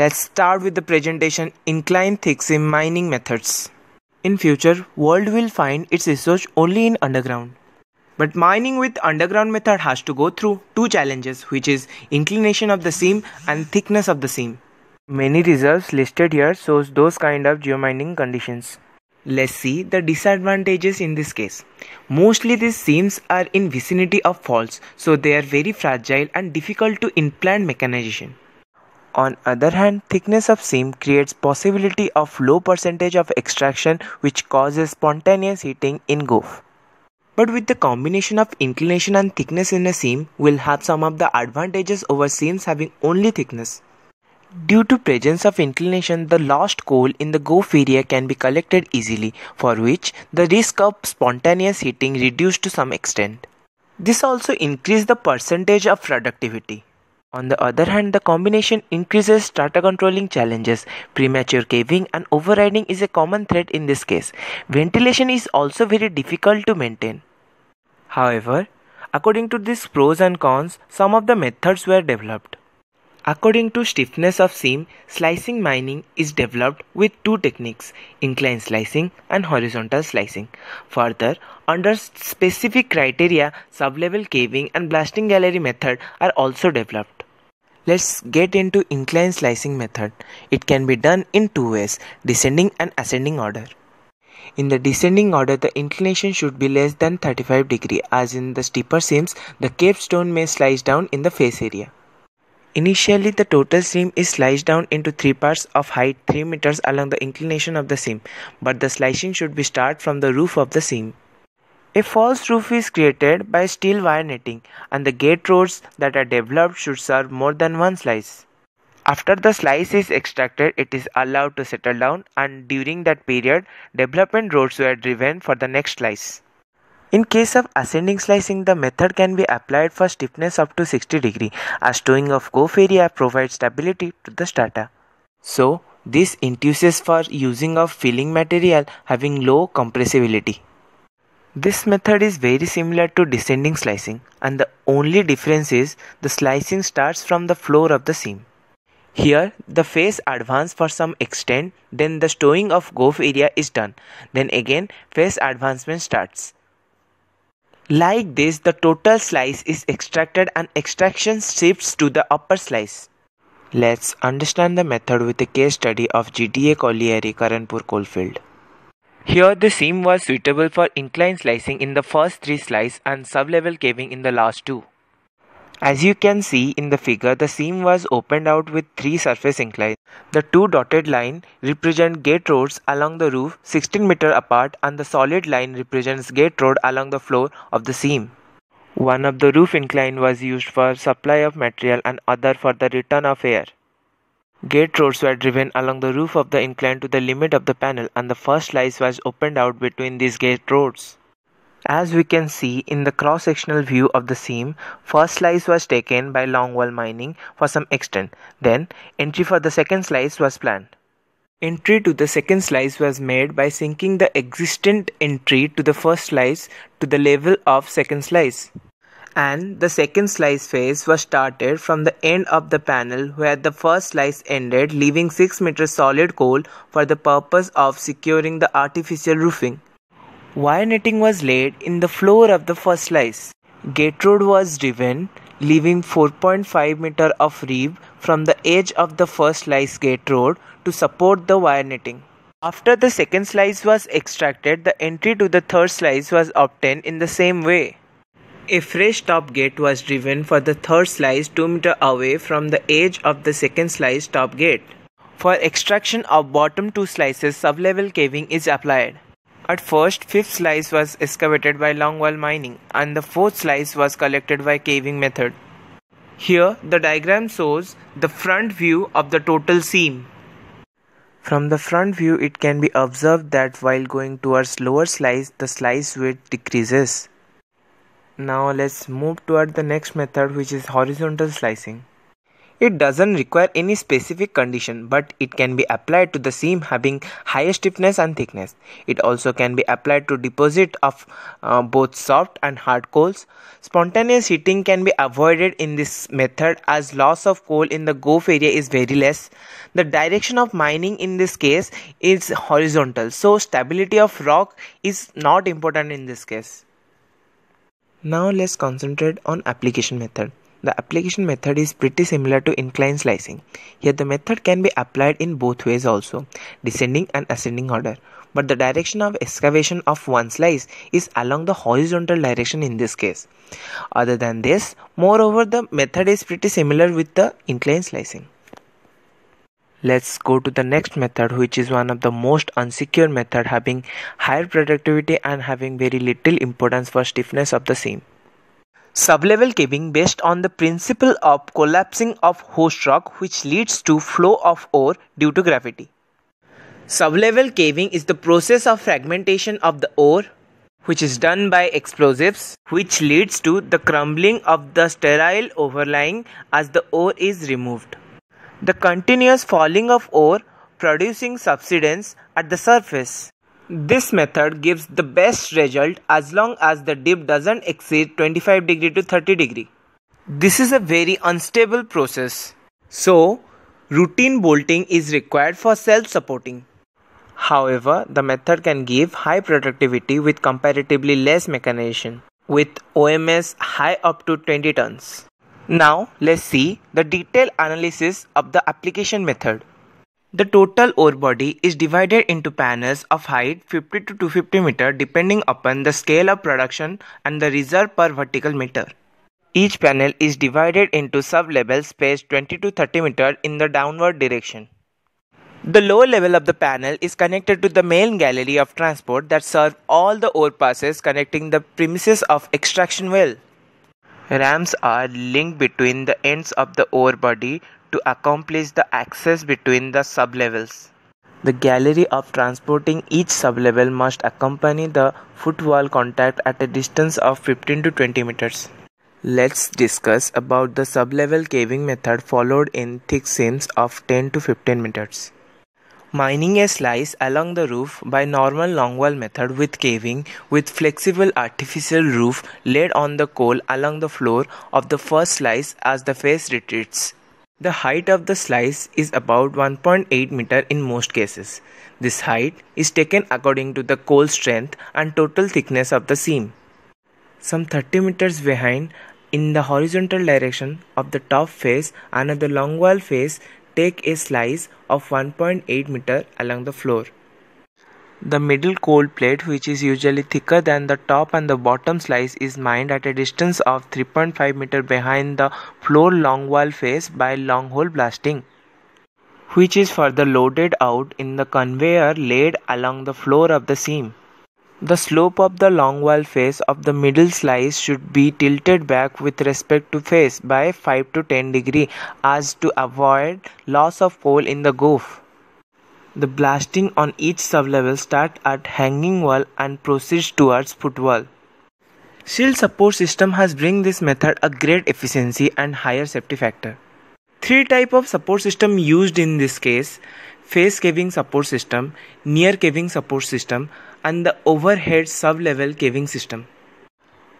Let's start with the presentation Incline Thixim Mining Methods. In future, world will find its resource only in underground. But mining with underground method has to go through two challenges which is inclination of the seam and thickness of the seam. Many reserves listed here shows those kind of geomining conditions. Let's see the disadvantages in this case. Mostly these seams are in vicinity of faults so they are very fragile and difficult to implant mechanization. On other hand, thickness of seam creates possibility of low percentage of extraction which causes spontaneous heating in goof. But with the combination of inclination and thickness in a seam will have some of the advantages over seams having only thickness. Due to presence of inclination, the lost coal in the goof area can be collected easily, for which the risk of spontaneous heating reduced to some extent. This also increase the percentage of productivity. On the other hand, the combination increases starter controlling challenges. Premature caving and overriding is a common threat in this case. Ventilation is also very difficult to maintain. However, according to these pros and cons, some of the methods were developed. According to stiffness of seam, slicing mining is developed with two techniques, inclined slicing and horizontal slicing. Further, under specific criteria, sublevel caving and blasting gallery method are also developed. Let's get into incline slicing method. It can be done in two ways, descending and ascending order. In the descending order, the inclination should be less than 35 degree as in the steeper seams, the capstone may slice down in the face area. Initially, the total seam is sliced down into three parts of height 3 meters along the inclination of the seam, but the slicing should be started from the roof of the seam. A false roof is created by steel wire netting and the gate rods that are developed should serve more than one slice. After the slice is extracted, it is allowed to settle down and during that period, development rods were driven for the next slice. In case of ascending slicing, the method can be applied for stiffness up to 60 degree as stowing of cove area provides stability to the strata. So, this induces for using of filling material having low compressibility. This method is very similar to descending slicing and the only difference is the slicing starts from the floor of the seam. Here the face advance for some extent then the stowing of gove area is done then again face advancement starts. Like this the total slice is extracted and extraction shifts to the upper slice. Let's understand the method with a case study of GTA Colliery Karanpur coalfield. Here the seam was suitable for incline slicing in the first three slices and sublevel caving in the last two. As you can see in the figure, the seam was opened out with three surface inclines. The two dotted line represent gate roads along the roof 16 meter apart and the solid line represents gate road along the floor of the seam. One of the roof incline was used for supply of material and other for the return of air. Gate rods were driven along the roof of the incline to the limit of the panel and the first slice was opened out between these gate rods. As we can see in the cross-sectional view of the seam, first slice was taken by longwall mining for some extent. Then, entry for the second slice was planned. Entry to the second slice was made by sinking the existent entry to the first slice to the level of second slice and the second slice phase was started from the end of the panel where the first slice ended leaving 6 meter solid coal for the purpose of securing the artificial roofing. Wire netting was laid in the floor of the first slice. Gate road was driven leaving 4.5 meter of reeve from the edge of the first slice gate road to support the wire netting. After the second slice was extracted, the entry to the third slice was obtained in the same way. A fresh top gate was driven for the third slice 2 meter away from the edge of the second slice top gate. For extraction of bottom two slices, sublevel caving is applied. At first, fifth slice was excavated by longwall mining and the fourth slice was collected by caving method. Here, the diagram shows the front view of the total seam. From the front view, it can be observed that while going towards lower slice, the slice width decreases. Now let's move toward the next method which is horizontal slicing. It doesn't require any specific condition but it can be applied to the seam having higher stiffness and thickness. It also can be applied to deposit of uh, both soft and hard coals. Spontaneous heating can be avoided in this method as loss of coal in the goaf area is very less. The direction of mining in this case is horizontal so stability of rock is not important in this case. Now let's concentrate on application method. The application method is pretty similar to incline slicing. Here the method can be applied in both ways also, descending and ascending order. But the direction of excavation of one slice is along the horizontal direction in this case. Other than this, moreover the method is pretty similar with the incline slicing. Let's go to the next method which is one of the most unsecure method having higher productivity and having very little importance for stiffness of the seam. Sublevel caving based on the principle of collapsing of host rock which leads to flow of ore due to gravity. Sublevel caving is the process of fragmentation of the ore which is done by explosives which leads to the crumbling of the sterile overlying as the ore is removed the continuous falling of ore producing subsidence at the surface. This method gives the best result as long as the dip doesn't exceed 25 degree to 30 degree. This is a very unstable process. So, routine bolting is required for self-supporting. However, the method can give high productivity with comparatively less mechanization with OMS high up to 20 tons. Now let's see the detailed analysis of the application method. The total ore body is divided into panels of height 50 to 250 meter depending upon the scale of production and the reserve per vertical meter. Each panel is divided into sub-levels spaced 20 to 30 meter in the downward direction. The lower level of the panel is connected to the main gallery of transport that serve all the ore passes connecting the premises of extraction well. Ramps are linked between the ends of the ore body to accomplish the access between the sublevels. The gallery of transporting each sublevel must accompany the footwall contact at a distance of 15 to 20 meters. Let's discuss about the sublevel caving method followed in thick seams of 10 to 15 meters. Mining a slice along the roof by normal longwall method with caving with flexible artificial roof laid on the coal along the floor of the first slice as the face retreats. The height of the slice is about 1.8 meter in most cases. This height is taken according to the coal strength and total thickness of the seam. Some 30 meters behind in the horizontal direction of the top face another longwall face take a slice of 1.8 meter along the floor. The middle cold plate which is usually thicker than the top and the bottom slice is mined at a distance of 3.5 meter behind the floor long wall face by long hole blasting which is further loaded out in the conveyor laid along the floor of the seam. The slope of the long wall face of the middle slice should be tilted back with respect to face by 5 to 10 degree as to avoid loss of coal in the goof. The blasting on each sublevel start at hanging wall and proceeds towards footwall. Shield support system has bring this method a great efficiency and higher safety factor. Three type of support system used in this case face caving support system, near caving support system and the overhead sub-level caving system.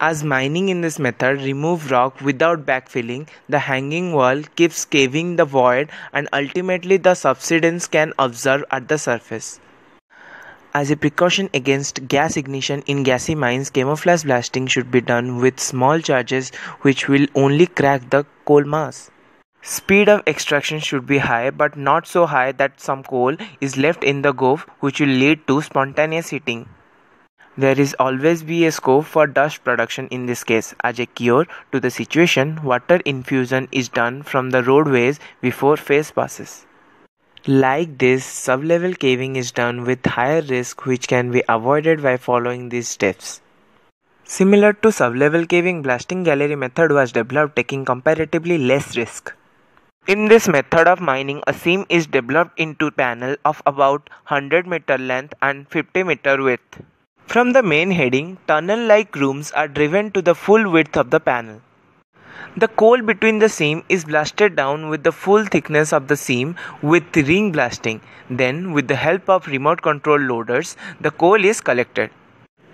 As mining in this method remove rock without backfilling, the hanging wall keeps caving the void and ultimately the subsidence can observe at the surface. As a precaution against gas ignition in gassy mines, camouflage blasting should be done with small charges which will only crack the coal mass. Speed of extraction should be high but not so high that some coal is left in the gove which will lead to spontaneous heating. There is always be a scope for dust production in this case. As a cure to the situation, water infusion is done from the roadways before phase passes. Like this, sublevel caving is done with higher risk which can be avoided by following these steps. Similar to sublevel caving, blasting gallery method was developed taking comparatively less risk. In this method of mining, a seam is developed into panel of about 100 meter length and 50 meter width. From the main heading, tunnel-like rooms are driven to the full width of the panel. The coal between the seam is blasted down with the full thickness of the seam with ring blasting. Then, with the help of remote control loaders, the coal is collected.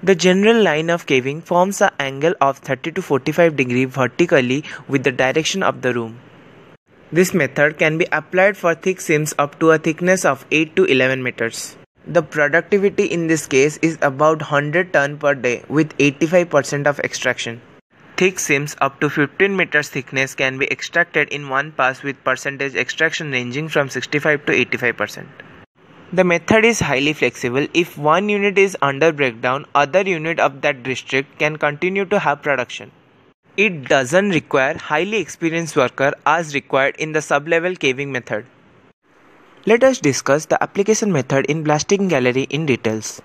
The general line of caving forms an angle of 30 to 45 degree vertically with the direction of the room. This method can be applied for thick seams up to a thickness of 8 to 11 meters. The productivity in this case is about 100 ton per day with 85% of extraction. Thick seams up to 15 meters thickness can be extracted in one pass with percentage extraction ranging from 65 to 85%. The method is highly flexible. If one unit is under breakdown, other unit of that district can continue to have production. It doesn't require highly experienced worker as required in the sub-level caving method. Let us discuss the application method in blasting gallery in details.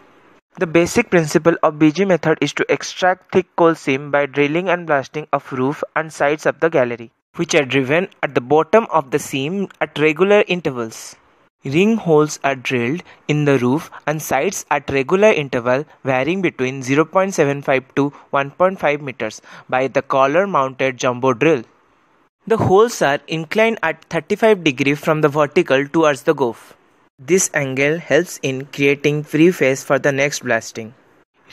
The basic principle of BG method is to extract thick coal seam by drilling and blasting of roof and sides of the gallery, which are driven at the bottom of the seam at regular intervals. Ring holes are drilled in the roof and sides at regular interval varying between 0.75 to 1.5 meters by the collar mounted jumbo drill. The holes are inclined at 35 degree from the vertical towards the gulf. This angle helps in creating free face for the next blasting.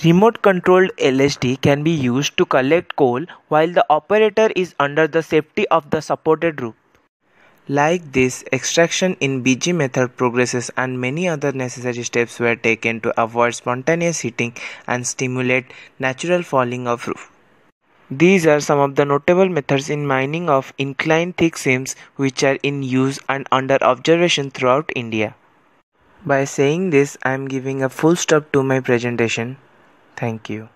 Remote controlled LSD can be used to collect coal while the operator is under the safety of the supported roof. Like this, extraction in BG method progresses and many other necessary steps were taken to avoid spontaneous heating and stimulate natural falling of roof. These are some of the notable methods in mining of inclined thick seams which are in use and under observation throughout India. By saying this, I am giving a full stop to my presentation. Thank you.